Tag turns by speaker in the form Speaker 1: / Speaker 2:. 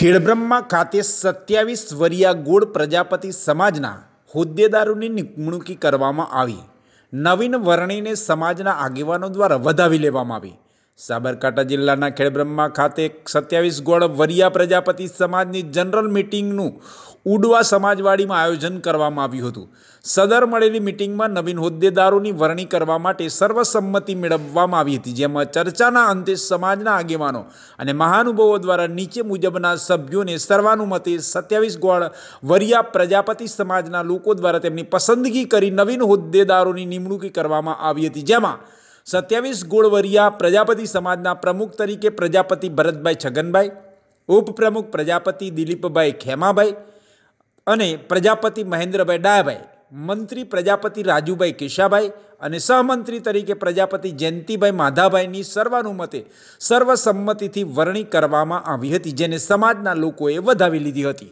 Speaker 1: ખેડબ્રહ્મા ખાતે સત્યાવીસ વરિયા ગોળ પ્રજાપતિ સમાજના હોદ્દેદારોની નિમણૂકી કરવામાં આવી નવીન વરણીને સમાજના આગેવાનો દ્વારા વધાવી લેવામાં આવી સાબરકાંઠા જિલ્લાના ખેડબ્રહ્મા ખાતે સત્યાવીસ ગોળ વરિયા પ્રજાપતિ સમાજની જનરલ મિટિંગનું ઉડવા સમાજવાડીમાં આયોજન કરવામાં આવ્યું હતું સદર મળેલી મિટિંગમાં નવીન હોદ્દેદારોની વરણી કરવા માટે સર્વસંમતિ મેળવવામાં આવી હતી જેમાં ચર્ચાના અંતે સમાજના આગેવાનો અને મહાનુભાવો દ્વારા નીચે મુજબના સભ્યોને સર્વાનુમતે સત્યાવીસ ગોળ વરિયા પ્રજાપતિ સમાજના લોકો દ્વારા તેમની પસંદગી કરી નવીન હોદ્દેદારોની નિમણૂક કરવામાં આવી હતી જેમાં સત્યાવીસ ગોળવરિયા પ્રજાપતિ સમાજના પ્રમુખ તરીકે પ્રજાપતિ ભરતભાઈ છગનભાઈ ઉપપ્રમુખ પ્રજાપતિ દિલીપભાઈ ખેમાભાઈ અને પ્રજાપતિ મહેન્દ્રભાઈ ડાયાભાઈ મંત્રી પ્રજાપતિ રાજુભાઈ કેશાભાઈ અને સહમંત્રી તરીકે પ્રજાપતિ જયંતિભાઈ માધાભાઈની સર્વાનુમતે સર્વસંમતિથી વરણી કરવામાં આવી હતી જેને સમાજના લોકોએ વધાવી લીધી હતી